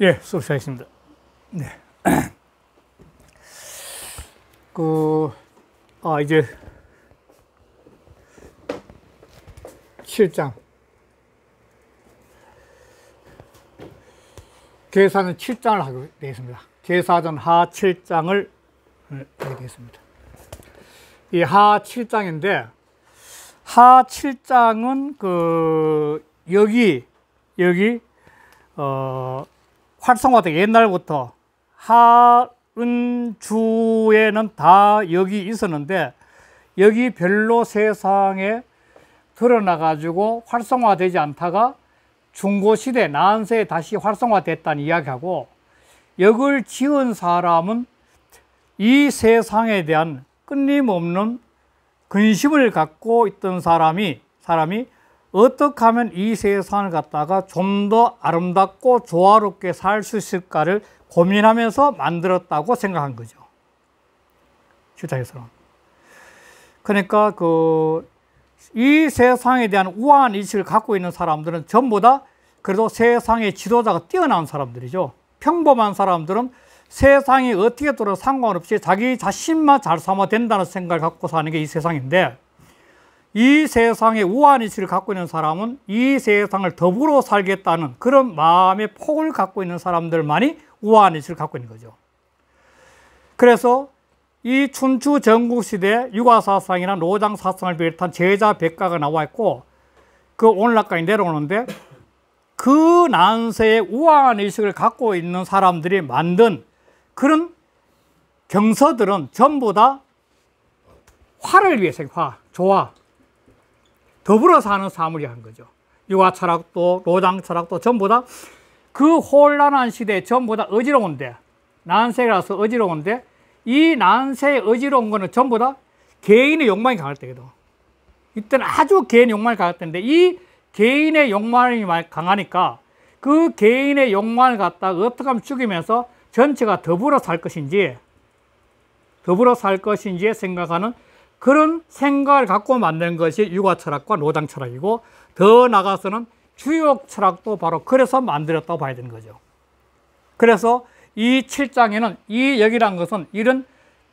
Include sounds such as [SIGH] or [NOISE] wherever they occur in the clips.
예, 수고하셨습니다. 네. [CLEARS THROAT] 그, 아, 이제 7장. 계사는 7장을 하게 되어 습니다 계사전 하 7장을 하게 되어 습니다이 하 7장인데, 하 7장은 그, 여기, 여기, 어, 활성화돼 옛날부터 하은주에는 다 여기 있었는데 여기 별로 세상에 드러나 가지고 활성화되지 않다가 중고시대 난세에 다시 활성화됐다는 이야기하고 역을 지은 사람은 이 세상에 대한 끊임없는 근심을 갖고 있던 사람이 사람이 어떻게 하면 이 세상을 갖다가 좀 더 아름답고 조화롭게 살 수 있을까를 고민하면서 만들었다고 생각한 거죠. 주자에서는. 그러니까 그 이 세상에 대한 우아한 인식을 갖고 있는 사람들은 전부 다 그래도 세상의 지도자가 뛰어난 사람들이죠. 평범한 사람들은 세상이 어떻게 돌아 상관없이 자기 자신만 잘 삼아 된다는 생각을 갖고 사는 게 이 세상인데 이 세상에 우한 이식을 갖고 있는 사람은 이 세상을 더불어 살겠다는 그런 마음의 폭을 갖고 있는 사람들만이 우한 이치를 갖고 있는 거죠. 그래서 이 춘추 전국시대 유가사상이나 노장사상을 비롯한 제자 백가가 나와 있고 그 오늘날까지 내려오는데 그 난세의 우아한 의식을 갖고 있는 사람들이 만든 그런 경서들은 전부 다 화를 위해서 화, 조화, 더불어 사는 사물이란 거죠. 유화 철학도 노장 철학도 전부 다 그 혼란한 시대에 전부 다 어지러운데 난세라서 어지러운데 이 난세에 어지러운 거는 전부 다 개인의 욕망이 강할 때거든. 이때는 아주 개인 욕망이 강할 때인데 이 개인의 욕망이 강하니까 그 개인의 욕망을 갖다 어떻게 하면 죽이면서 전체가 더불어 살 것인지 더불어 살 것인지 생각하는 그런 생각을 갖고 만든 것이 유가 철학과 노장 철학이고 더 나가서는 아 주역 철학도 바로 그래서 만들었다고 봐야 되는 거죠. 그래서 이 7장에는 이 여기란 것은 이런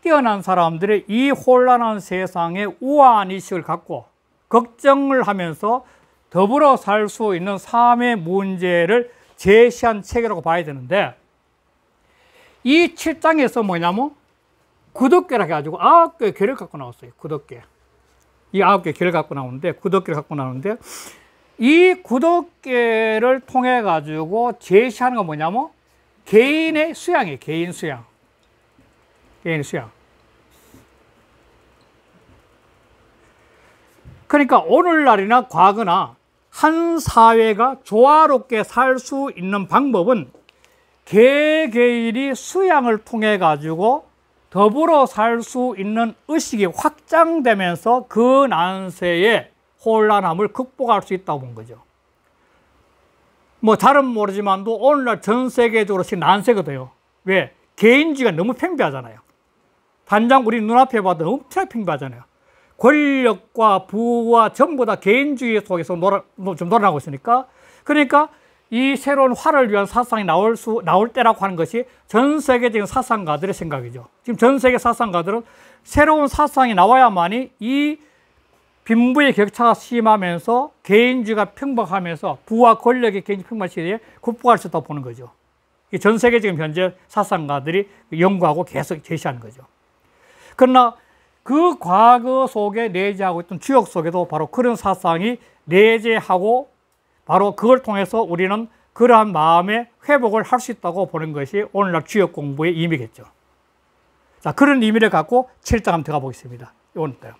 뛰어난 사람들의 이 혼란한 세상에 우아한 의식을 갖고 걱정을 하면서 더불어 살 수 있는 삶의 문제를 제시한 책이라고 봐야 되는데 이 7장에서 뭐냐면 구독계라 해가지고 아홉 개의 교를 갖고 나왔어요. 구독계이 아홉 개 교를 갖고 나오는데, 구독계를 갖고 나오는데, 이구독계를 통해가지고 제시하는 건 뭐냐면, 개인의 수양이에요. 개인 수양. 개인 수양. 그러니까 오늘날이나 과거나 한 사회가 조화롭게 살 수 있는 방법은 개개인이 수양을 통해 가지고 더불어 살 수 있는 의식이 확장되면서 그 난세의 혼란함을 극복할 수 있다고 본 거죠. 뭐 잘은 모르지만도 오늘날 전 세계적으로 난세가 돼요. 왜? 개인주의가 너무 팽배하잖아요. 단장 우리 눈앞에 봐도 엄청 팽배하잖아요. 권력과 부와 전부 다 개인주의 속에서 놀아, 좀 놀아나고 있으니까 그러니까 이 새로운 화를 위한 사상이 나올 수 나올 때라고 하는 것이 전 세계적인 사상가들의 생각이죠. 지금 전 세계 사상가들은 새로운 사상이 나와야만이 이 빈부의 격차가 심하면서 개인주의가 평박하면서 부와 권력의 개인주의 평박 시대에 극복할 수 있다고 보는 거죠. 전 세계적인 현재 사상가들이 연구하고 계속 제시하는 거죠. 그러나 그 과거 속에 내재하고 있던 주역 속에도 바로 그런 사상이 내재하고 바로 그걸 통해서 우리는 그러한 마음의 회복을 할 수 있다고 보는 것이 오늘날 주역 공부의 의미겠죠. 자, 그런 의미를 갖고 7장 한번 들어가 보겠습니다. 요건 때요.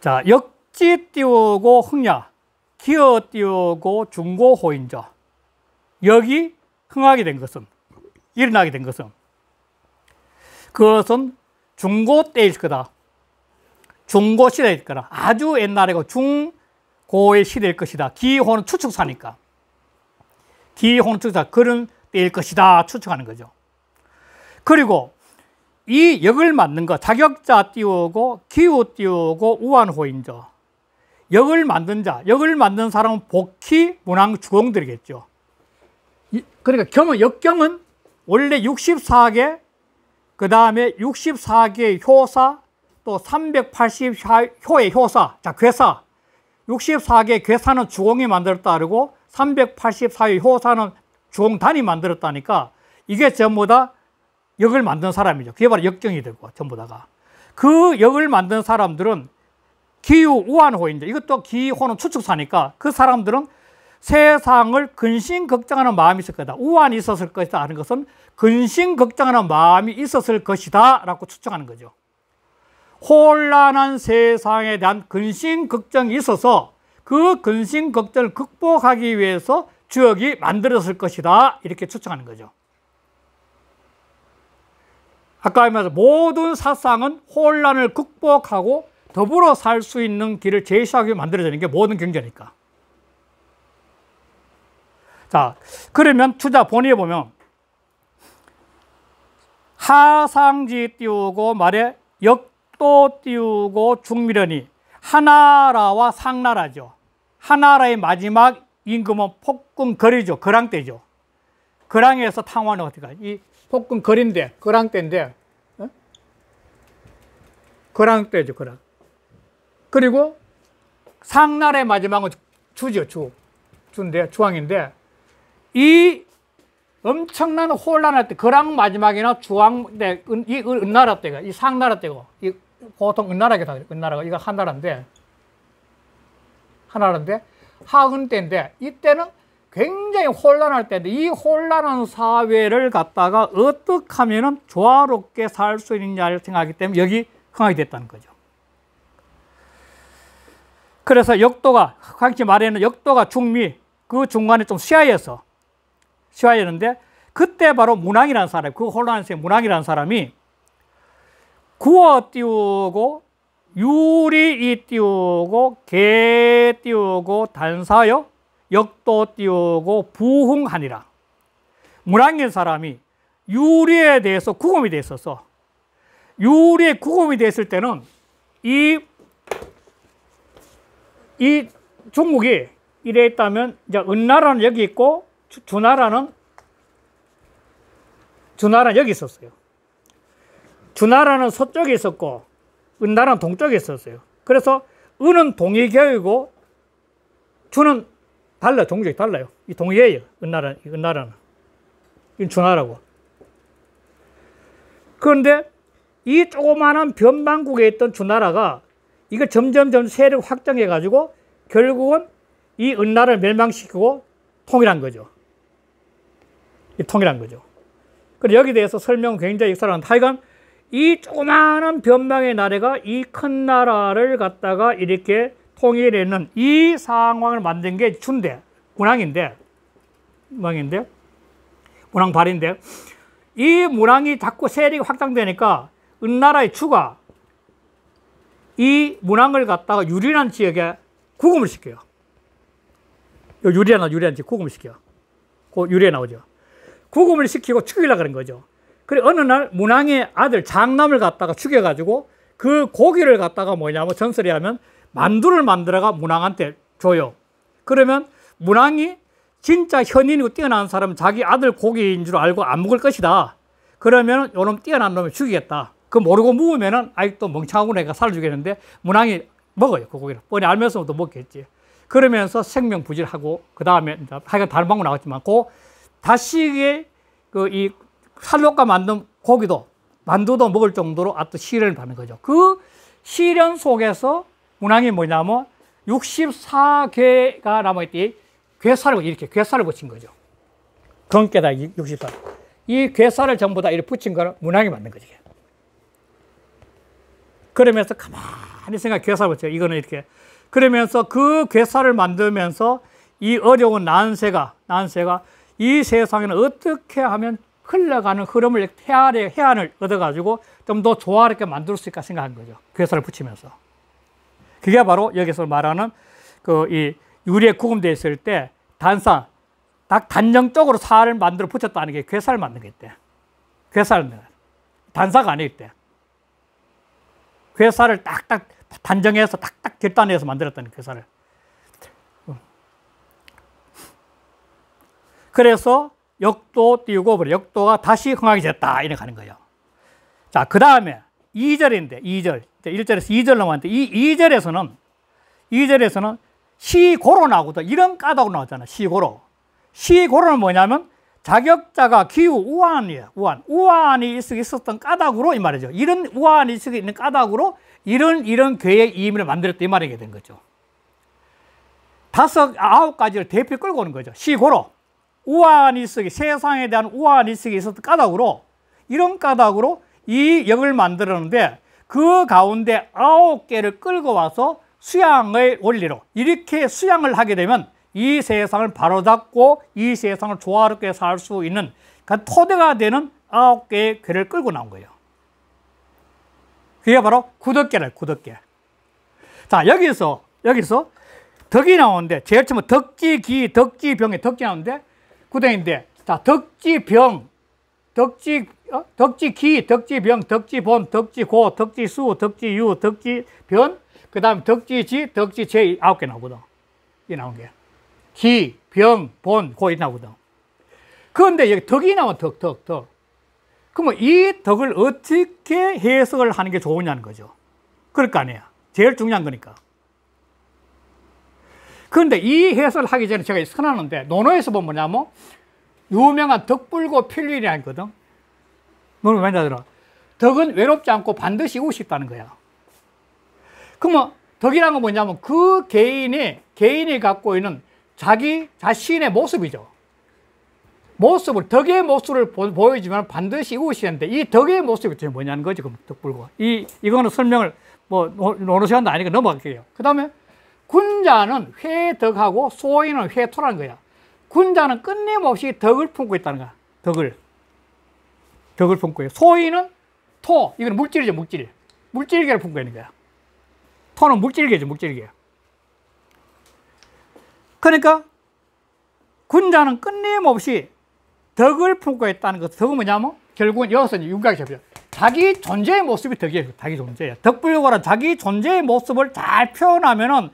자, 역지 띄우고 흥야, 기어 띄우고 중고 호인자. 여기 흥하게 된 것은, 일어나게 된 것은, 그것은 중고 때일 거다. 중고 시대일 거다. 아주 옛날이고 중, 고의 시대일 것이다. 기호는 추측사니까. 기호는 추측사. 그런 때일 것이다. 추측하는 거죠. 그리고 이 역을 만든 것, 자격자 띄우고 기호 띄우고 우한호인저. 역을 만든 자, 역을 만든 사람은 복희 문항 주공들이겠죠. 그러니까 겸은 역경은 원래 64개, 그 다음에 64개의 효사, 또 380효의 효사, 자, 괴사, 64개 괴사는 주공이 만들었다 그러고 384의 효사는 주공단이 만들었다니까 이게 전부 다 역을 만든 사람이죠. 그게 바로 역경이 되고 전부 다가. 그 역을 만든 사람들은 기후 우한호인데 이것도 기호는 추측사니까 그 사람들은 세상을 근심 걱정하는 마음이 있을 거다. 우한이 있었을 것이다 하는 것은 근심 걱정하는 마음이 있었을 것이다 라고 추측하는 거죠. 혼란한 세상에 대한 근심 걱정이 있어서 그 근심 걱정을 극복하기 위해서 주역이 만들었을 것이다 이렇게 추측하는 거죠. 아까 말해서 모든 사상은 혼란을 극복하고 더불어 살 수 있는 길을 제시하게 만들어지는 게 모든 경제니까. 자, 그러면 투자 본의에 보면 하상지 띄우고 말에 역또 띄우고 중미련이 하나라와 상나라죠. 하나라의 마지막 임금은 폭군거리죠. 거랑대죠. 거랑에서 탕원은 어떻게 가요? 이 폭군거리인데, 거랑대인데, 어? 거랑대죠, 거랑. 그리고 상나라의 마지막은 주죠, 주. 주인데, 주왕인데, 이 엄청난 혼란할 때, 거랑 마지막이나 주왕 때, 이, 이 은나라 때가, 이 상나라 때고, 이 보통 은나라가 은나라가 이거 한나라인데 하나라인데 하은 때인데 이때는 굉장히 혼란할 때인데 이 혼란한 사회를 갖다가 어떻게 하면 조화롭게 살 수 있느냐를 생각하기 때문에 여기 흥하게 됐다는 거죠. 그래서 역도가 황치 말에는 역도가 중미 그 중간에 좀쉬어야서 쉬어야 는데 그때 바로 문왕이라는 사람 그 혼란한 세 문왕이라는 사람이 구어 띄우고 유리이 띄우고 개 띄우고 단사요 역도 띄우고 부흥하니라. 문학인 사람이 유리에 대해서 구금이 돼 있어서 유리에 구금이 돼을 때는 이, 이 중국이 이래 있다면 이제 은나라는 여기 있고 주나라는 주나라는 여기 있었어요. 주나라는 서쪽에 있었고 은나라는 동쪽에 있었어요. 그래서 은은 동의계이고 주는 달라 종족이 달라요. 이 동의계예요. 은나라 은나라는 이 주나라고. 그런데 이 조그마한 변방국에 있던 주나라가 이거 점점점 세력 확장해 가지고 결국은 이 은나라를 멸망시키고 통일한 거죠. 통일한 거죠. 그래서 여기 대해서 설명 굉장히 익살한 하여간 이 조그마한 변방의 나라가 이 큰 나라를 갖다가 이렇게 통일해는 이 상황을 만든 게 준대 문항인데 문항인데 문항 발인데 이 문항이 자꾸 세력이 확장되니까 은나라의 추가 이 문항을 갖다가 유리한 지역에 구금을 시켜요. 유리하 유리한 지역 구금을 시켜요. 그 유리에 나오죠. 구금을 시키고 죽이려 그런 거죠. 그래 어느 날 문왕의 아들 장남을 갖다가 죽여가지고 그 고기를 갖다가 뭐냐면 전설에 하면 만두를 만들어가 문왕한테 줘요. 그러면 문왕이 진짜 현인이고 뛰어난 사람은 자기 아들 고기인 줄 알고 안 먹을 것이다. 그러면 요놈 뛰어난 놈을 죽이겠다. 그 모르고 무으면은 아직도 멍청하고 내가 살려주겠는데 문왕이 먹어요 그 고기를 뻔히 알면서도 먹겠지. 그러면서 생명 부질하고 그 다음에 하여간 다른 방법 나왔지만 고다시 그이 살로과 만든 고기도 만두도 먹을 정도로 아주 시련을 받는 거죠. 그 시련 속에서 문항이 뭐냐면 64개가 남아있디 괴사를 이렇게 괴사를 붙인 거죠. 경게다 64. 이 괴사를 전부 다 이렇게 붙인 거는 문항이 만든 거죠. 그러면서 가만히 생각 괴사를 붙여 이거는 이렇게 그러면서 그 괴사를 만들면서 이 어려운 난세가 난세가 이 세상에는 어떻게 하면 흘러가는 흐름을 태아의 해안을 얻어가지고 좀 더 조화롭게 만들 수 있을까 생각한 거죠. 괴사를 그 붙이면서. 그게 바로 여기서 말하는 그 이 유리에 구금되어 있을 때단사딱 단정적으로 사를 만들어 붙였다는 게 괴사를 그 만든 게 있대. 괴사를 그 단사가 아닐 때. 괴사를 딱딱 단정해서 딱딱 결단해서 만들었다는 괴사를. 음. 그래서 역도 띄우고 버려. 역도가 다시 흥하게 됐다. 이렇게 가는 거예요. 자, 그 다음에 2절인데, 2절. 1절에서 2절 넘어왔는데, 이 2절에서는, 2절에서는 시고로 나오거든. 이런 까다고 나오잖아. 시고로. 시고로는 뭐냐면 자격자가 기후 우한이에요. 우한. 우한이 있었던 까닭으로 이 말이죠. 이런 우한이 있는 까닭으로 이런 이런 괴의 이민을 만들었다 이 말이게 된 거죠. 다섯 아홉 가지를 대표 끌고 오는 거죠. 시고로. 우아한 일석이 세상에 대한 우아한 일석이 있었던 까닭으로 이런 까닭으로 이 역을 만들었는데 그 가운데 아홉 개를 끌고 와서 수양의 원리로 이렇게 수양을 하게 되면 이 세상을 바로잡고 이 세상을 조화롭게 살 수 있는 그 토대가 되는 아홉 개의 괴를 끌고 나온 거예요. 그게 바로 구덕계래, 요 구덕계. 자, 여기서, 여기서 덕이 나오는데, 제일 처음에 덕기, 기, 덕기, 병에 덕기 나오는데, 구덩인데 자, 덕지병, 덕지, 어? 덕지기, 덕지병, 덕지본, 덕지고, 덕지수, 덕지유, 덕지변, 그 다음 덕지지, 덕지제 아홉 개 나오거든. 이 나온 게. 기, 병, 본, 고, 이 나오거든. 그런데 여기 덕이 나와, 덕, 덕, 덕. 그러면 이 덕을 어떻게 해석을 하는 게 좋으냐는 거죠. 그럴 거 아니야. 제일 중요한 거니까. 그런데 이 해설을 하기 전에 제가 선하는데 논어에서 보면 뭐냐면 유명한 덕불고 필리이라 있거든. 너는 많이 들어. 덕은 외롭지 않고 반드시 우습다는 거야. 그러면 덕이라는 건 뭐냐면 그 개인이 개인이 갖고 있는 자기 자신의 모습이죠. 모습을 덕의 모습을 보, 여주면 반드시 우시는데 이 덕의 모습이 뭐냐는 거지 그럼 덕불고 이 이거는 설명을 뭐 논어 시간도 아니고 넘어갈게요. 그다음에 군자는 회덕하고 소인은 회토라는 거야. 군자는 끊임없이 덕을 품고 있다는 거야. 덕을. 덕을 품고 있어. 소인은 토. 이건 물질이죠, 물질. 물질계를 품고 있는 거야. 토는 물질계죠, 물질계. 그러니까 군자는 끊임없이 덕을 품고 있다는 것. 덕은 뭐냐면 결국은 여기서 윤곽이 잡혀. 자기 존재의 모습이 덕이에요. 자기 존재야. 덕불고란 자기 존재의 모습을 잘 표현하면은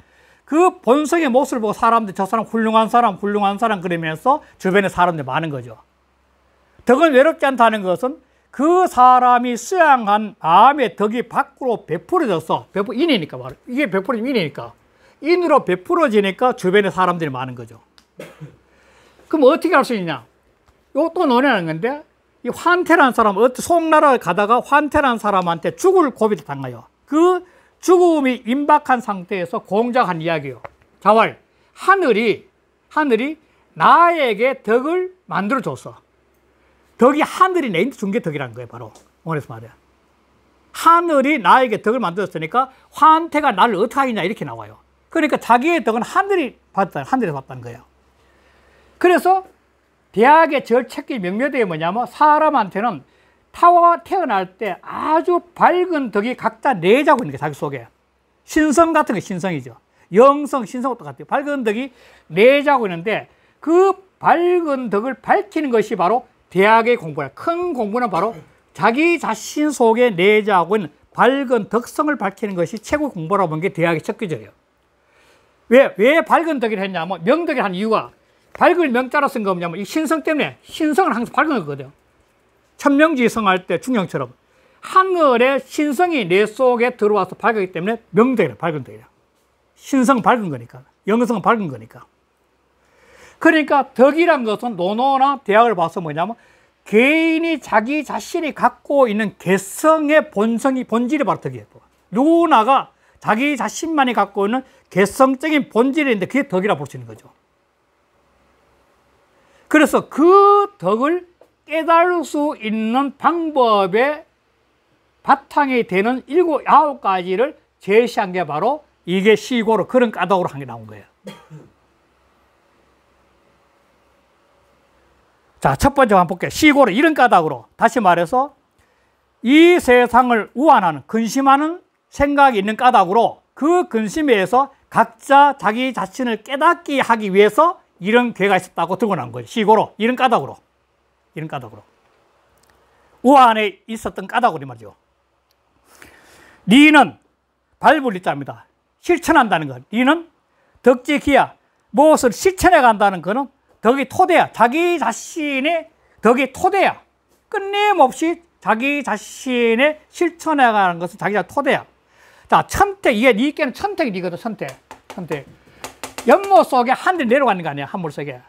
그 본성의 모습을 보고 사람들 저 사람 훌륭한 사람 훌륭한 사람 그러면서 주변에 사람들이 많은 거죠. 덕은 외롭지 않다는 것은 그 사람이 수양한 마음의 덕이 밖으로 베풀어져서 베풀 인이니까 말이에요. 이게 베풀어지면 인이니까 인으로 베풀어지니까 주변에 사람들이 많은 거죠. 그럼 어떻게 할 수 있냐? 요또 논의하는 건데 이 환태란 사람, 속나라 가다가 환태란 사람한테 죽을 고비를 당해요. 그 죽음이 임박한 상태에서 공작한 이야기요. 자왈, 하늘이, 하늘이 나에게 덕을 만들어줬어. 덕이 하늘이 내인 준게 덕이라 거예요, 바로. 원에서 말이야. 하늘이 나에게 덕을 만들었으니까 환태가 나를 어떻게 하냐 이렇게 나와요. 그러니까 자기의 덕은 하늘이 받다, 하늘에서 받다는 거예요. 그래서 대학의 절책기 명료대에 뭐냐면 사람한테는 타워가 태어날 때 아주 밝은 덕이 각자 내 자고 있는 게 자기 속에. 신성 같은 게 신성이죠. 영성, 신성 똑같아요. 밝은 덕이 네 자고 있는데 그 밝은 덕을 밝히는 것이 바로 대학의 공부야. 큰 공부는 바로 자기 자신 속에 내재고 있는 밝은 덕성을 밝히는 것이 최고 공부라고 보는 게 대학의 첫기절이요 왜, 왜 밝은 덕이라 했냐면 명덕이라 한 이유가 밝을 명자로 쓴거냐면이 신성 때문에 신성은 항상 밝은 거거든요. 천명지성할 때 중형처럼 한글의 신성이 뇌 속에 들어와서 밝기 때문에 명대이래 밝은 대이 신성 밝은 거니까 영성 밝은 거니까 그러니까 덕이란 것은 논어나 대학을 봐서 뭐냐면 개인이 자기 자신이 갖고 있는 개성의 본성이 본질이 바로 덕이에요 누구나가 자기 자신만이 갖고 있는 개성적인 본질인데 그게 덕이라 볼 수 있는 거죠 그래서 그 덕을 깨달을 수 있는 방법의 바탕이 되는 일곱 아홉 가지를 제시한 게 바로 이게 시고로 그런 까닭으로 한 게 나온 거예요. 자, 첫 번째 한번 볼게요. 시고로 이런 까닭으로 다시 말해서 이 세상을 우환하는 근심하는 생각이 있는 까닭으로 그 근심에서 각자 자기 자신을 깨닫게 하기 위해서 이런 괴가 있었다고 들고 난 거예요. 시고로 이런 까닭으로. 이런 까닭으로. 우하 안에 있었던 까닭으로 말이죠. 니는 발불리 자입니다. 실천한다는 것. 니는 덕지기야. 무엇을 실천해 간다는 것은 덕이 토대야. 자기 자신의 덕이 토대야. 끊임없이 자기 자신의 실천해 가는 것은 자기 자 토대야. 자, 천택. 이게 니께는 네 천택이거든, 천택. 선택. 연못 속에 하늘 내려가는 거 아니야, 한물 속에.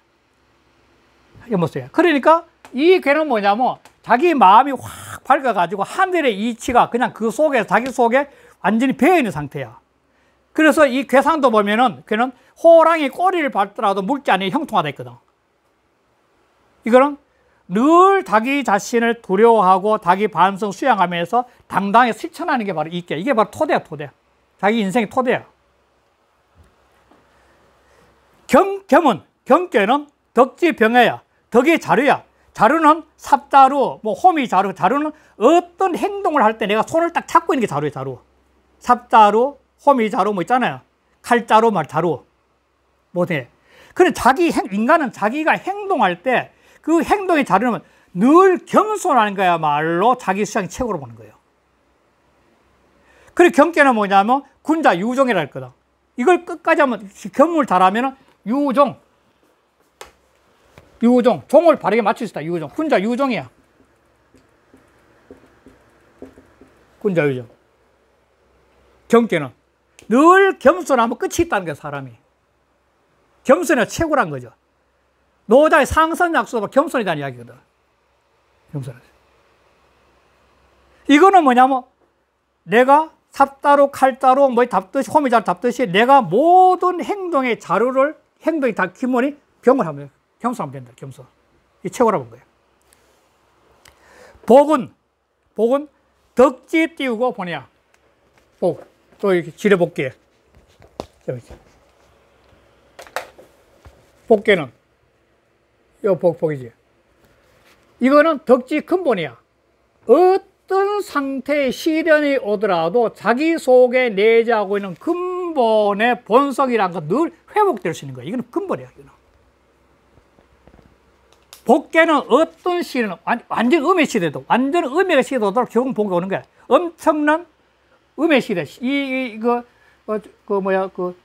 연못 속에. 그러니까 이 괴는 뭐냐면 자기 마음이 확 밝아가지고 하늘의 이치가 그냥 그 속에 자기 속에 완전히 배어있는 상태야. 그래서 이 괴상도 보면은 괴는 호랑이 꼬리를 밟더라도 물지 안에 형통화돼 있거든. 이거는 늘 자기 자신을 두려워하고 자기 반성 수양하면서 당당히 실천하는 게 바로 이게 이게 바로 토대야 토대. 자기 인생의 토대야. 경, 겸은 경계는 덕지 병해야 덕의 자료야 자루는 삽자루, 뭐 홈이 자루, 자루는 어떤 행동을 할 때 내가 손을 딱 잡고 있는 게 자루예요, 자루. 삽자루, 홈이 자루 뭐 있잖아요. 칼자루, 말 자루. 뭐네. 그래 자기 행, 인간은 자기가 행동할 때 그 행동의 자료는 늘 겸손한 거야말로 자기 수장이 최고로 보는 거예요. 그리고 경계는 뭐냐면 군자 유종이라 할 거다. 이걸 끝까지 하면 겸을 잘하면 유종 유우정 종을 바르게 맞출 수 있다 유우정 혼자 유우정이야 혼자 유우정 경계는 늘 겸손하면 끝이 있다는 게 사람이 겸손이 최고란 거죠 노자의 상선약수가 겸손이라는 이야기거든 겸손 이거는 뭐냐면 내가 삽따로 칼따로 뭐 답듯이 호미잘 답듯이 내가 모든 행동의 자료를 행동이 다 기본이 병을 하면 겸손하면 된다. 겸손. 이 최고라고 한 거예요. 복은 복은 덕지 띄우고 보내야 복. 또 이렇게 지뢰 복귀. 복개는 요 복복이지. 이거는 덕지 근본이야. 어떤 상태의 시련이 오더라도 자기 속에 내재하고 있는 근본의 본성이란 건늘 회복될 수 있는 거야. 이건 근본이야. 이거는. 복계는 어떤 시대는 완전 음의 시대도 완전 음의 시대도 결국 복이 오는 거야. 엄청난 음의 시대. 이그 그, 어, 그 뭐야 그,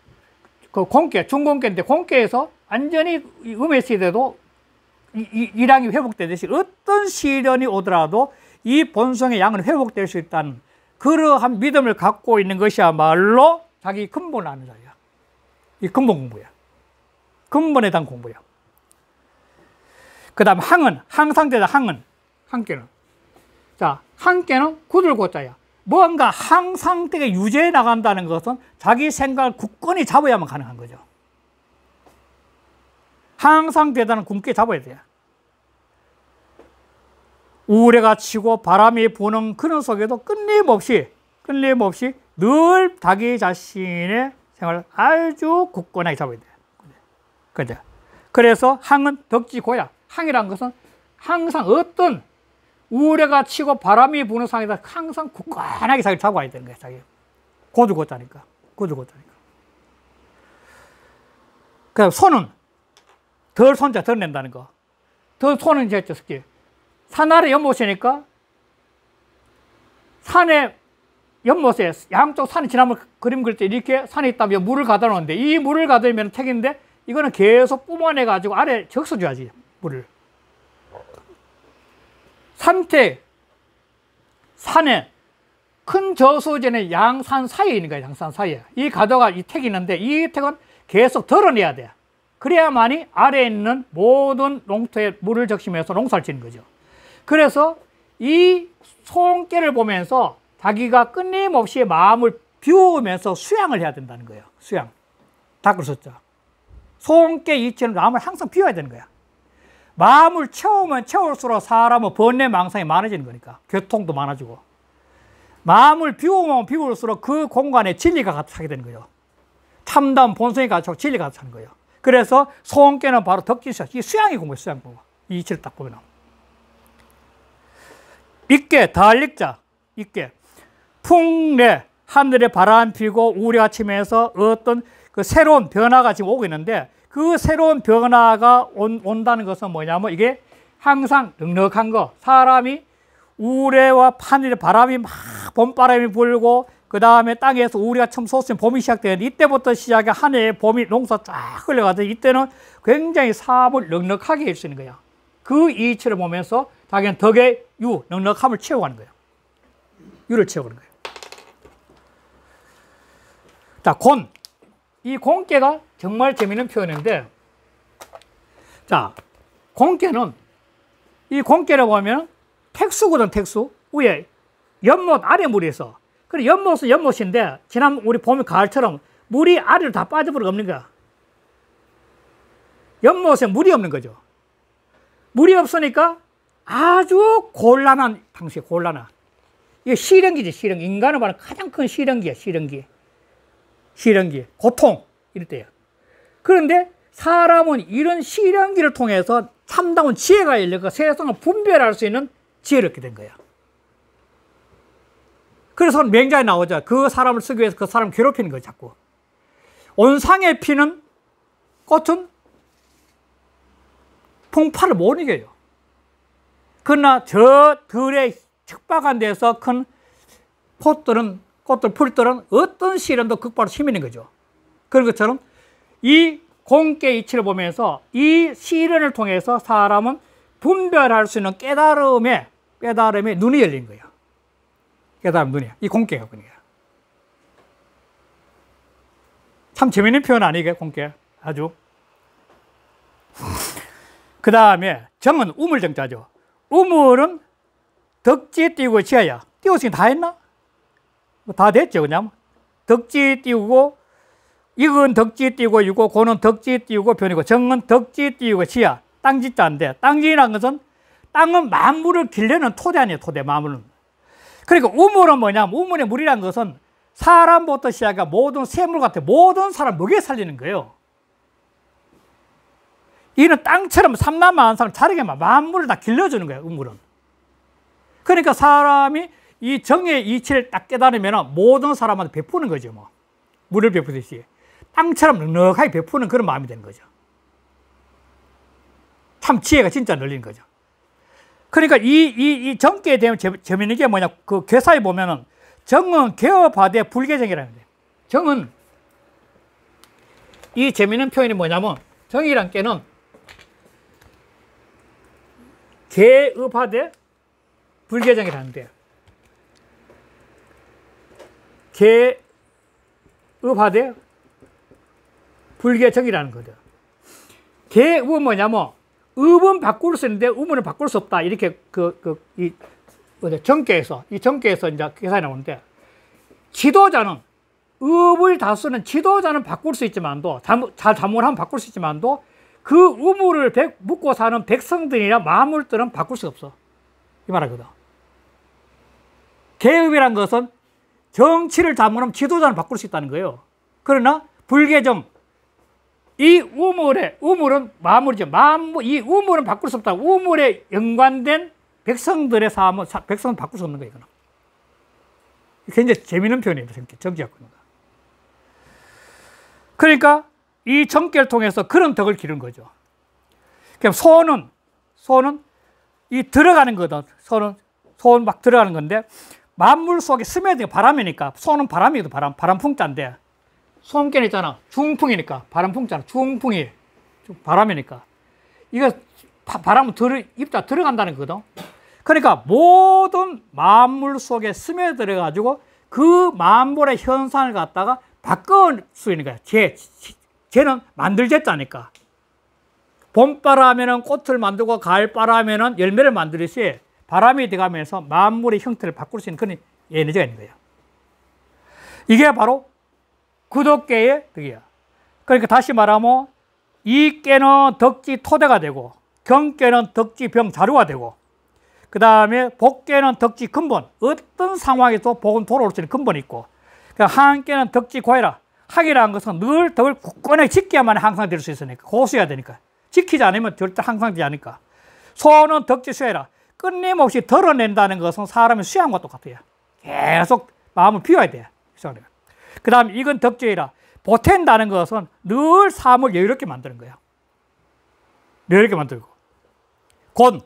그 공개 중공개인데 공개에서 완전히 음의 시대도 이량이 회복되듯이 어떤 시련이 오더라도 이 본성의 양은 회복될 수 있다는 그러한 믿음을 갖고 있는 것이야말로 자기 근본 아는 자야. 이 근본 공부야. 근본에 대한 공부야. 그 다음 항은 항상대다 항은 함께는자 항께는 굳을 고자야 뭔가 항상대가 유죄해 나간다는 것은 자기 생각을 굳건히 잡아야만 가능한 거죠 항상대다는 굳게 잡아야 돼요 우레가 치고 바람이 부는 그런 속에도 끊임없이 끊임없이 늘 자기 자신의 생활을 아주 굳건하게 잡아야 돼요 그죠? 그래서 항은 덕지고야 항이란 것은 항상 어떤 우레가 치고 바람이 부는 상에서 항상 굳건하게 자기를 잡고 야 되는 거예요. 자기 고주고자니까. 고주고자니까. 그 손은 덜 손자 덜 낸다는 거. 덜 손은 이제 저기 산 아래 연못이니까 산의 연못에 양쪽 산이 지나면 그림 그릴 때 이렇게 산이 있다면 물을 가다 놓는데 이 물을 가다 면 택인데 이거는 계속 뿜어내 가지고 아래 적셔줘야지. 물을 산태 산에 큰 저수지는 양산 사이에 있는 거야 양산 사이에 이 가도가 이 택이 있는데 이 택은 계속 덜어내야 돼 그래야만이 아래에 있는 모든 농토에 물을 적심해서 농사를 짓는 거죠 그래서 이소깨를 보면서 자기가 끊임없이 마음을 비우면서 수양을 해야 된다는 거예요 수양 다 그러셨죠 소깨 이치는 마음을 항상 비워야 되는 거야 마음을 채우면 채울수록 사람은 번뇌 망상이 많아지는 거니까 교통도 많아지고 마음을 비우면 비울수록 그 공간에 진리가 같이 하게 되는 거죠 참다 본성이 같이 하고 진리가 같이 하는 거예요 그래서 소원께는 바로 덕진수야 이 수양이 공부예요 수양 공부 이 이치를 딱 보면 있게 달릭자 있게 풍래 하늘에 바람 피고 우리 아침에서 어떤 그 새로운 변화가 지금 오고 있는데 그 새로운 변화가 온, 온다는 것은 뭐냐면 이게 항상 넉넉한 거. 사람이 우레와 판일 에 바람이 막 봄바람이 불고 그 다음에 땅에서 우리가 처음 솟은 봄이 시작되는 이때부터 시작해 한해에 봄이 농사 쫙 흘러가서 이때는 굉장히 사업을 넉넉하게 할 수 있는 거야. 그 이치를 보면서 자기는 덕의 유, 넉넉함을 채워가는 거야. 유를 채워가는 거야. 자, 곤. 이곤개가 정말 재미있는 표현인데 자 공개는 이공개고하면 택수거든 택수 위에 연못 아래 물에서 그래 리 연못은 연못인데 지난 우리 봄 가을처럼 물이 아래로 다 빠져버려 없는 거야 연못에 물이 없는 거죠 물이 없으니까 아주 곤란한 당시에 곤란한 이게 시련기지 시련기 인간을 말하는 가장 큰 시련기야 시련기 시련기 고통 이럴 때야 그런데 사람은 이런 실현기를 통해서 참다운 지혜가 열리고 그 세상을 분별할 수 있는 지혜를 얻게 된 거야. 그래서 맹자에 나오자 그 사람을 쓰기 위해서 그 사람 괴롭히는 거야 자꾸. 온상에 피는 꽃은 풍파를 못 이겨요. 그러나 저 들의 척박한 데서 큰 포들은 꽃들 풀들은 어떤 시련도 극복할 힘 있는 거죠. 그런 것처럼 이 공께 이치를 보면서 이 시련을 통해서 사람은 분별할 수 있는 깨달음에 깨달음에 눈이 열린 거예요. 깨달음 눈이 이 공께가 그냥 참 재밌는 표현 아니게 공께 아주 그 다음에 점은 우물정자죠. 우물은 덕지 띄우고 지하야. 띄우신 다 했나? 뭐 다 됐죠, 그냥. 덕지 띄우고 이건 덕지 띄우고 이거 고는 덕지 띄우고 변이고 정은 덕지 띄우고 지야 땅지자인데 땅지라는 것은 땅은 만물을 길려는 토대 아니에요 토대 만물은 그러니까 우물은 뭐냐면 우물의 물이란 것은 사람부터 시작해 모든 샘물 같아 모든 사람 먹여 살리는 거예요 이는 땅처럼 삼남만한 사람 자르게 만물을 다 길러주는 거예요 우물은 그러니까 사람이 이 정의 이치를 딱 깨달으면 모든 사람한테 베푸는 거죠 뭐 물을 베푸듯이 빵처럼 넉넉하게 베푸는 그런 마음이 되는 거죠. 참 지혜가 진짜 널리는 거죠. 그러니까 이, 이, 이 정계에 대한 재미있는 게 뭐냐. 그 괴사에 보면은 정은 개업하되 불개정이라는데. 정은 이 재미있는 표현이 뭐냐면 정이란 깨는 개업하되 불개정이라는데. 개업하되 불계정이라는 거죠. 개음은 뭐냐면 음은 뭐, 바꿀 수 있는데 음은 바꿀 수 없다. 이렇게 그, 그, 이, 정계에서, 이 정계에서 이제 계산이 나오는데 지도자는 음을 다수는 지도자는 바꿀 수 있지만도 잘 잘못하면 바꿀 수 있지만도 그 의무를 백, 묻고 사는 백성들이나 마물들은 바꿀 수 없어 이 말하거든 개업이란 것은 정치를 잘못면 지도자는 바꿀 수 있다는 거예요 그러나 불개정 이 우물에 우물은 마물이죠. 만물 이 우물은 바꿀 수 없다. 우물에 연관된 백성들의 삶은 백성은 바꿀 수 없는 거예요. 이거는. 굉장히 재미있는 표현이에요. 정치학군가. 그러니까 이정계 통해서 그런 덕을 기른 거죠. 그럼 소는 소는 이 들어가는 거다. 소는 소는 막 들어가는 건데 만물 속에 스며드는 바람이니까 소는 바람이거든. 바람 바람 풍자인데 소음기는 있잖아. 중풍이니까. 바람풍잖아. 중풍이. 바람이니까. 이거 바람은 들어, 입자 들어간다는 거거든. 그러니까 모든 만물 속에 스며들어 가지고 그 만물의 현상을 갖다가 바꿀 수 있는 거야. 쟤, 쟤는 만들겠다니까. 봄바람에는 꽃을 만들고 가을바람에는 열매를 만들듯이 바람이 들어가면서 만물의 형태를 바꿀 수 있는 그런 에너지가 있는 거예요. 이게 바로 구독계의 덕이야. 그러니까 다시 말하면 이깨는 덕지 토대가 되고 경깨는 덕지 병 자루가 되고 그 다음에 복깨는 덕지 근본 어떤 상황에서 복은 돌아올 수 있는 근본이 있고 그러니까 한깨는 덕지 고해라 학이라는 것은 늘 덕을 굳건히 지켜야만 항상 될 수 있으니까 고수해야 되니까 지키지 않으면 절대 항상 되지 않으니까 소는 덕지 수해라 끊임없이 드러낸다는 것은 사람의 수양과 똑같아요 계속 마음을 비워야 돼. 요그 다음 이건 덕죄이라. 보탠다는 것은 늘 삶을 여유롭게 만드는 거야. 여유롭게 만들고. 곤.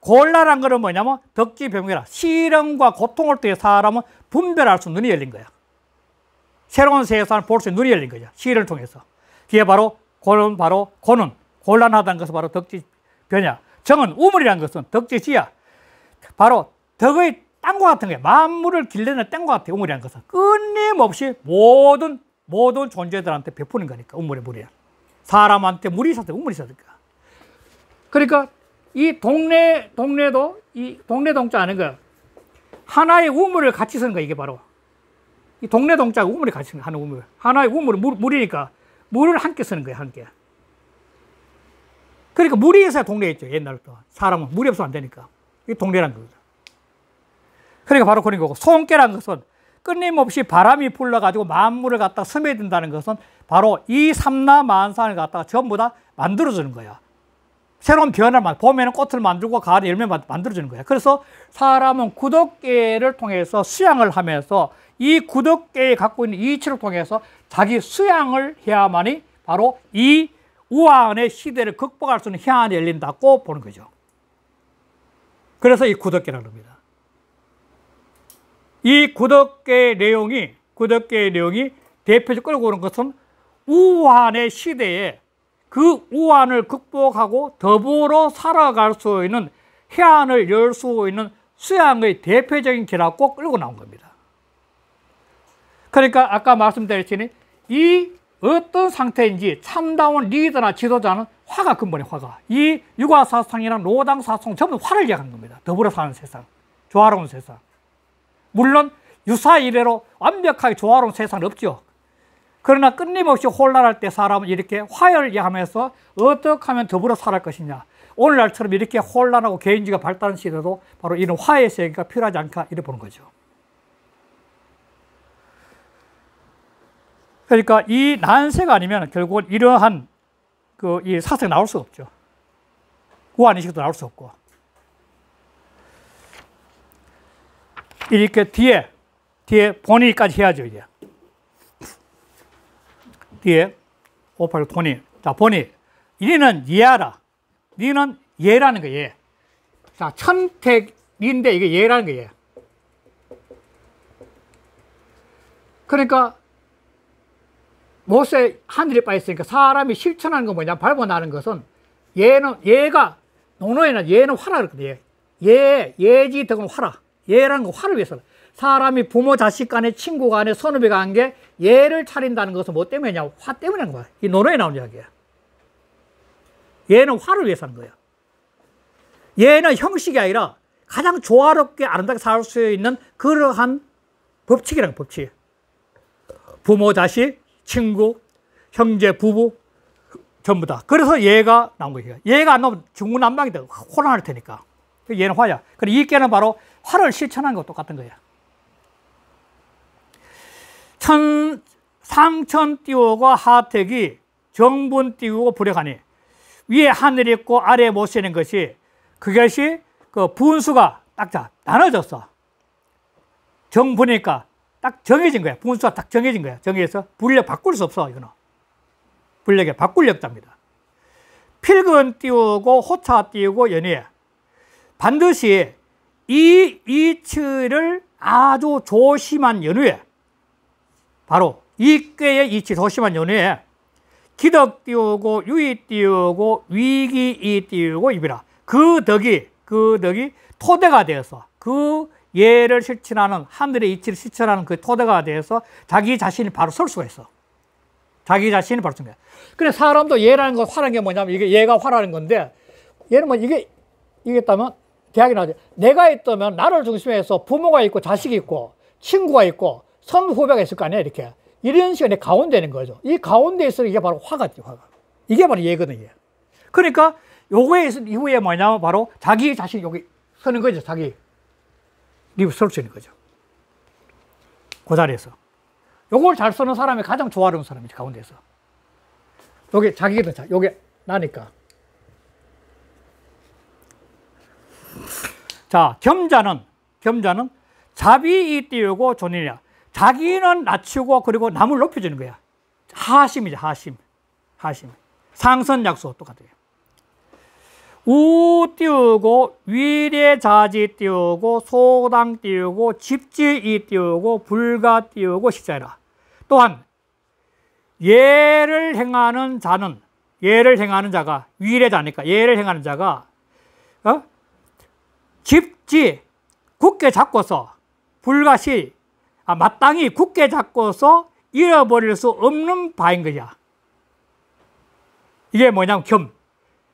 골라란 것은 뭐냐면 덕지병이라. 시련과 고통을 통해 사람은 분별할 수 눈이 열린 거야. 새로운 세상을 볼수 있는 눈이 열린 거죠. 시를 통해서. 그게 바로 고는 바로 고는 곤란하다는 것은 바로 덕지 변야. 정은 우물이라는 것은 덕지지야. 바로 덕의 딴것 같은 거 만물을 길러내 딴것 같아요. 우물이라는 것은. 끊임없이 모든, 모든 존재들한테 베푸는 거니까. 우물의 물이야. 사람한테 물이 있어요 우물이 있었으니까. 그러니까. 그러니까 이 동네, 동네도 이 동네 동자 아는 거 하나의 우물을 같이 쓰는 거 이게 바로. 이 동네 동자 우물이 같이 쓰는 하나 우물. 하나의 우물은 물, 물이니까 물을 함께 쓰는 거야. 함께. 그러니까 물이 있어야 동네 있죠. 옛날부터. 사람은 물이 없으안 되니까. 이 동네란 거죠. 그러니까 바로 그런 거고 손깨라는 것은 끊임없이 바람이 불러가지고 만물을 갖다 스며든다는 것은 바로 이 삼라만상을 갖다가 전부 다 만들어주는 거야. 새로운 변화를 봄에는 꽃을 만들고 가을에 열매 만들어주는 거야. 그래서 사람은 구덕계를 통해서 수양을 하면서 이 구덕계에 갖고 있는 이치를 통해서 자기 수양을 해야만이 바로 이 우한의 시대를 극복할 수 있는 희한이 열린다고 보는 거죠. 그래서 이 구덕계라는 겁니다. 이 구덕계의 내용이 구덕계의 내용이 대표적로 끌고 오는 것은 우한의 시대에 그 우한을 극복하고 더불어 살아갈 수 있는 해안을 열 수 있는 수양의 대표적인 길하고 끌고 나온 겁니다. 그러니까 아까 말씀드렸지니 이 어떤 상태인지 참다운 리더나 지도자는 화가 근본의 화가 이 육아사상이나 노당사상 전부 화를 이기한 겁니다. 더불어 사는 세상, 조화로운 세상. 물론 유사 이래로 완벽하게 조화로운 세상은 없죠. 그러나 끊임없이 혼란할 때 사람은 이렇게 화열하면서 어떻게 하면 더불어 살할 것이냐. 오늘날처럼 이렇게 혼란하고 개인주의가 발달한 시대도 바로 이런 화의 세계가 필요하지 않까 이래 보는 거죠. 그러니까 이 난세가 아니면 결국은 이러한 그 이 사색 나올 수 없죠. 우한의식도 나올 수 없고. 이렇게 뒤에 뒤에 본인까지 해야죠 이제 뒤에 58 본인 자 본인 이는 예라 니는 예라는 거예 요 자, 천택인데 이게 예라는 거예요. 그러니까 모세 하늘에 빠있으니까 사람이 실천하는 건 뭐냐? 밟아나는 것은 얘는 얘가 논어에는 얘는 화라 그랬거든요. 얘 예지 등은 화라. 예라는 건 그 화를 위해서. 사람이 부모, 자식 간에, 친구 간에, 선후배 간계 예를 차린다는 것은 뭐 때문이냐? 화 때문인 거야. 이 논어에 나온 이야기야. 예는 화를 위해서 하는 거야. 예는 형식이 아니라 가장 조화롭게 아름답게 살 수 있는 그러한 법칙이란 법칙. 부모, 자식, 친구, 형제, 부부, 전부 다. 그래서 얘가 나온 거예가안 나오면 중구난방이 돼. 혼란할 테니까. 얘는 화야. 그럼 이 깨는 바로 화를 실천한 것 똑같은 거야. 천, 상천 띄우고 하택이 정분 띄우고 불역하니 위에 하늘이 있고 아래에 모시는 것이 그것이 그 분수가 딱 나눠졌어. 정분이니까 딱 정해진 거야. 분수가 딱 정해진 거야. 정해서 분력 바꿀 수 없어, 이거는. 분력에 바꿀 역답니다. 필근 띄우고 호차 띄우고 연이 반드시 이 이치를 아주 조심한 연후에 바로 이꾀의 이치 조심한 연후에 기덕 띄우고 유의 띄우고 위기이 띄우고 입이라 그 덕이 그 덕이 토대가 되어서 그 예를 실천하는 하늘의 이치를 실천하는 그 토대가 되어서 자기 자신이 바로 설 수가 있어 자기 자신이 바로 쓴거야 그래 사람도 예라는 거 화라는 게 뭐냐면 이게 예가 화라는 건데 예는뭐 이게 이게 있다면 대학이 나죠. 내가 있다면 나를 중심해서 부모가 있고 자식이 있고 친구가 있고 선후배가 있을 거 아니야 이렇게. 이런 시간에 가운데 는 거죠. 이 가운데 있어 이게 바로 화가 죠 화가. 이게 바로 예거든요. 그러니까 요거에 이후에 뭐냐면 바로 자기 자신 여기 서는 거죠. 자기 리브 설수 있는 거죠. 그 자리에서. 요걸 잘 쓰는 사람이 가장 좋아하는 사람이지 가운데서 요게 자기거든. 요게 나니까. 자, 겸자는 겸자는 자비이 띄우고 존이냐. 자기는 낮추고 그리고 남을 높여주는 거야. 하심이죠, 하심. 하심. 상선 약수 똑같아요. 우 띄우고 위례자지 띄우고 소당 띄우고 집지이 띄우고 불가 띄우고 식자라. 또한 예를 행하는 자는 예를 행하는 자가 위례자니까 예를 행하는 자가 어? 깊지 굳게 잡고서 불가시 아, 마땅히 굳게 잡고서 잃어버릴 수 없는 바인 거야. 이게 뭐냐면 겸.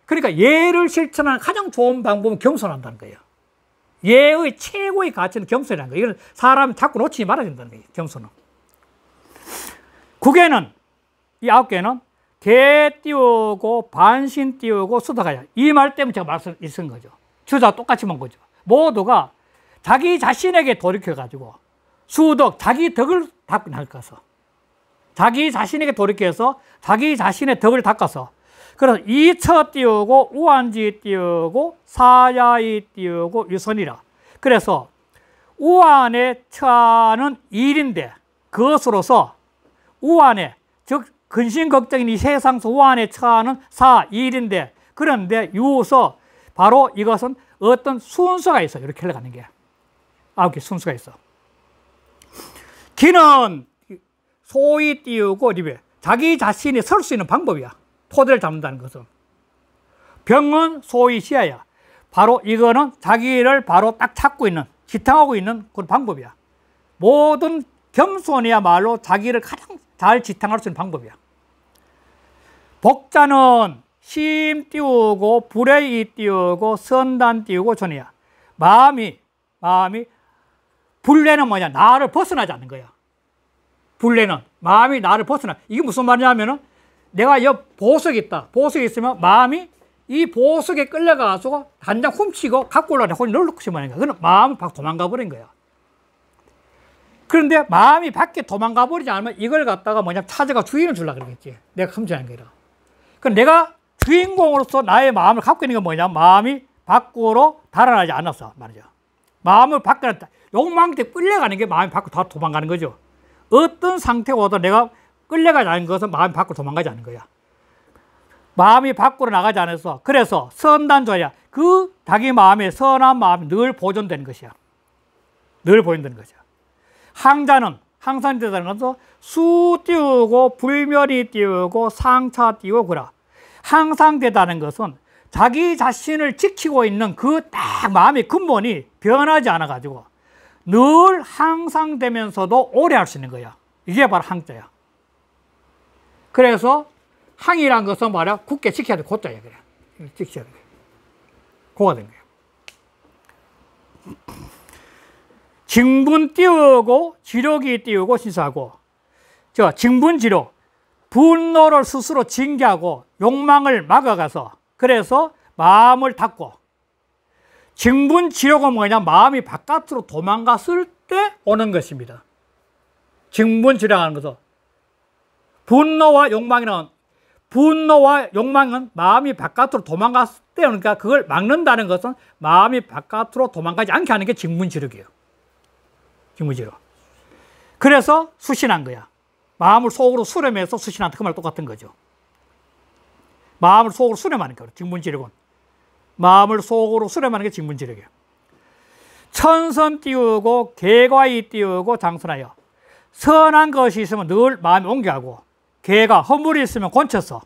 그러니까 예를 실천하는 가장 좋은 방법은 겸손한다는 거예요. 예의 최고의 가치는 겸손이라는 거예요. 이건 사람 자꾸 놓치지 말아야 된다는 거예요. 겸손은. 구개는, 이 아홉 개는 개 띄우고 반신 띄우고 수다가야. 이 말 때문에 제가 말씀 있은 거죠. 주자 똑같이 본 거죠. 모두가 자기 자신에게 돌이켜가지고 수덕, 자기 덕을 닦아서 자기 자신에게 돌이켜서 자기 자신의 덕을 닦아서 그래서 이처 띄우고 우한지 띄우고 사야이 띄우고 유선이라 그래서 우한에 처는 하 일인데 그것으로서 우한에즉 근심걱정인 이 세상서 우한에 처하는 사, 일인데 그런데 유서 바로 이것은 어떤 순서가 있어. 이렇게 흘러가는 게. 아홉 개 순서가 있어. 기는 소위 띄우고 리베. 자기 자신이 설 수 있는 방법이야. 토대를 잡는다는 것은. 병은 소위 시야야. 바로 이거는 자기를 바로 딱 찾고 있는, 지탱하고 있는 그런 방법이야. 모든 겸손이야말로 자기를 가장 잘 지탱할 수 있는 방법이야. 복자는 심 띄우고 불의이 띄우고 선단 띄우고 전이야. 마음이 마음이 불레는 뭐냐? 나를 벗어나지 않는 거야. 불레는 마음이 나를 벗어나. 이게 무슨 말이냐면은 내가 옆 보석이 있다. 보석이 있으면 마음이 이 보석에 끌려가서 단장 훔치고 갖고 올라가 혼이 놀고 싶어하는 거야. 그는 마음이 밖 도망가 버린 거야. 그런데 마음이 밖에 도망가 버리지 않으면 이걸 갖다가 뭐냐 차지가 주인을 주려 그러겠지. 내가 훔치는 거야그 내가 주인공으로서 나의 마음을 갖고 있는 건 뭐냐? 마음이 밖으로 달아나지 않았어. 말이죠. 마음을 밖으로, 욕망한테 끌려가는 게 마음이 밖으로 도망가는 거죠. 어떤 상태가 오 내가 끌려가지 않은 것은 마음이 밖으로 도망가지 않는 거야. 마음이 밖으로 나가지 않아서 그래서 선단조야 그 자기 마음의 선한 마음이 늘 보존되는 것이야 늘 보존되는 것이야 항자는 항상 되다은수 띄우고 불멸이 띄우고 상차 띄우고 그라 항상 되다는 것은 자기 자신을 지키고 있는 그 딱 마음의 근본이 변하지 않아 가지고 늘 항상 되면서도 오래 할 수 있는 거야. 이게 바로 항자야. 그래서 항이란 것은 말이야 굳게 지켜야 돼. 곧자야 그래. 지켜야 돼. 고가 된 거야. 징분 띄우고 지력이 띄우고 신사하고 저 징분 지력 분노를 스스로 징계하고 욕망을 막아가서 그래서 마음을 닫고 증분 치료가 뭐냐 마음이 바깥으로 도망갔을 때 오는 것입니다. 증분 치료라는 것은 분노와 욕망이란 분노와 욕망은 마음이 바깥으로 도망갔을 때 그러니까 그걸 막는다는 것은 마음이 바깥으로 도망가지 않게 하는 게 증분 치료예요. 증분 치료. 그래서 수신한 거야. 마음을 속으로 수렴해서 수신한테 그 말 똑같은 거죠. 마음을 속으로 수렴하는 거예요. 직문지력은. 마음을 속으로 수렴하는 게 직문지력이에요. 천선 띄우고 개과이 띄우고 장선하여 선한 것이 있으면 늘 마음에 옮겨하고 개가 허물이 있으면 곤쳐서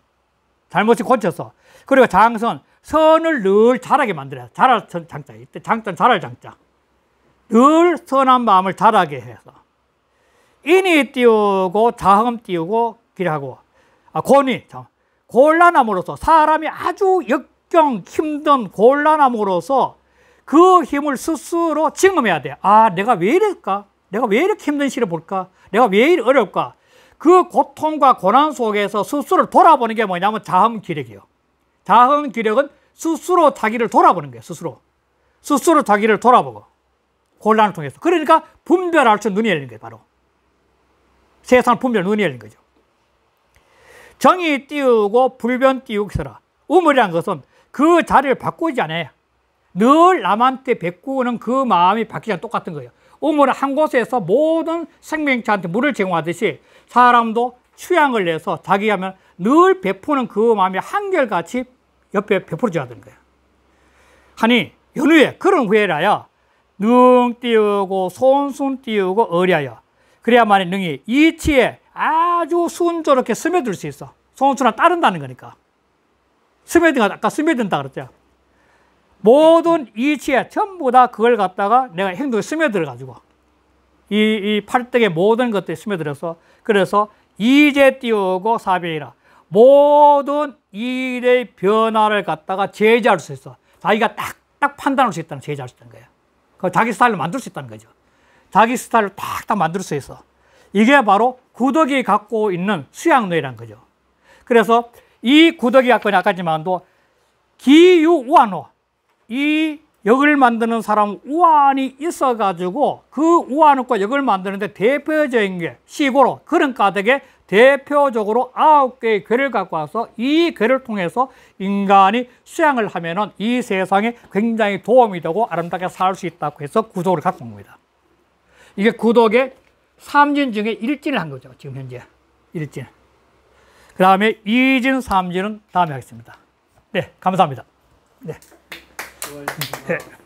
잘못이 곤쳐서 그리고 장선 선을 늘 잘하게 만들어요. 잘할 장자. 이때 장자 잘할 장자. 늘 선한 마음을 잘하게 해서 인이 띄우고 자음 띄우고 길하고 아, 곤이 참 곤란함으로써 사람이 아주 역경 힘든 곤란함으로써 그 힘을 스스로 증명해야 돼. 아 내가 왜 이럴까? 내가 왜 이렇게 힘든 시를 볼까? 내가 왜 이리 어려까그 고통과 고난 속에서 스스로를 돌아보는 게 뭐냐면 자음 기력이요. 자음 기력은 스스로 자기를 돌아보는 거예요. 스스로. 스스로 자기를 돌아보고. 곤란을 통해서. 그러니까 분별할 수 눈이 열리는 게 바로. 세상 품별 눈이 열린 거죠. 정의 띄우고 불변 띄우기서라. 우물이란 것은 그 자리를 바꾸지 않아요. 늘 남한테 베꾸는 그 마음이 바뀌지 않 똑같은 거예요. 우물한 곳에서 모든 생명체한테 물을 제공하듯이 사람도 취향을 내서 자기 하면 늘 베푸는 그 마음이 한결같이 옆에 베풀어줘야 되는 거예요. 하니 연후에 그런 후에라야 능띄우고 손순 띄우고 어리하여 그래야만 능히 이치에 아주 순조롭게 스며들 수 있어. 송수랑 따른다는 거니까. 스며든, 아까 스며든다 그랬죠. 모든 이치에 전부 다 그걸 갖다가 내가 행동에 스며들어가지고 이, 이 팔뚝의 모든 것들이 스며들어서 그래서 이제 띄우고 사배이라 모든 일의 변화를 갖다가 제재할 수 있어. 자기가 딱딱 판단할 수 있다는 제재할 수 있다는 거예요. 그 자기 스타일로 만들 수 있다는 거죠. 자기 스타일을 딱딱 만들 수 있어. 이게 바로 구더기 갖고 있는 수양뇌란 거죠. 그래서 이 구더기 갖고 있는 아까지만도 기유우안호 이 역을 만드는 사람 우안이 있어가지고 그 우안과 역을 만드는데 대표적인 게 시고로 그런 가닥에 대표적으로 아홉 개의 괴를 갖고 와서 이 괴를 통해서 인간이 수양을 하면은 이 세상에 굉장히 도움이 되고 아름답게 살 수 있다고 해서 구조를 갖고 옵니다. 이게 구독의 삼진 중에 일진을 한 거죠. 지금 현재. 일진. 그 다음에 이진, 삼진은 다음에 하겠습니다. 네, 감사합니다. 네. 네.